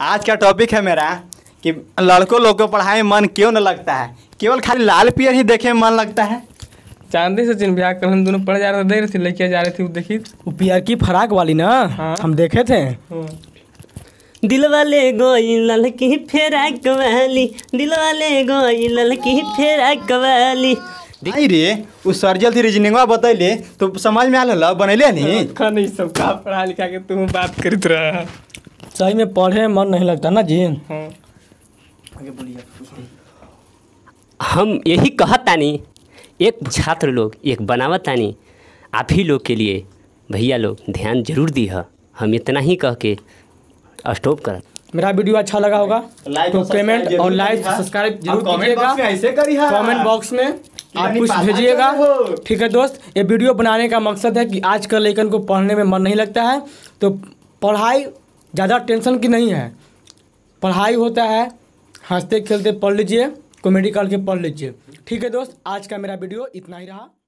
आज का टॉपिक है मेरा कि लड़कों लोग को पढ़ाई मन क्यों ना लगता है केवल खाली लाल पियर ही देखे मन लगता है चांदी से जिन ब्याह कर हम दोनों पढ़ जा रहे थे देख रही थी लड़कियाँ जा रहे थे देखी वो पियर की फराक वाली ना हाँ? हम देखे थे हाँ। दिल वाले गोई ललकी फेरा कवाली दिल वाले गोई ललकी फेरा कवाली आई रे वो सर्जल थी रीजनिंगवा बतैले तो समझ में आल बनैले हाँ, नहीं सब का पढ़ा लिखा के तुम बात करत रह सही में पढ़े मन नहीं लगता ना जी हाँ। हम यही नहीं एक छात्र लोग एक नहीं आप ही लोग के लिए भैया लोग ध्यान जरूर दी है हम इतना ही कह के स्टॉप कर मेरा वीडियो अच्छा लगा होगा तो पेमेंट और लाइक सब्सक्राइब जरूर कीजिएगा कमेंट बॉक्स में आप कुछ भेजिएगा ठीक है दोस्त ये वीडियो बनाने का मकसद है कि आजकल लेखन को पढ़ने में मन नहीं लगता है तो पढ़ाई ज़्यादा टेंशन की नहीं है पढ़ाई होता है हंसते खेलते पढ़ लीजिए कॉमेडी करके पढ़ लीजिए ठीक है दोस्त आज का मेरा वीडियो इतना ही रहा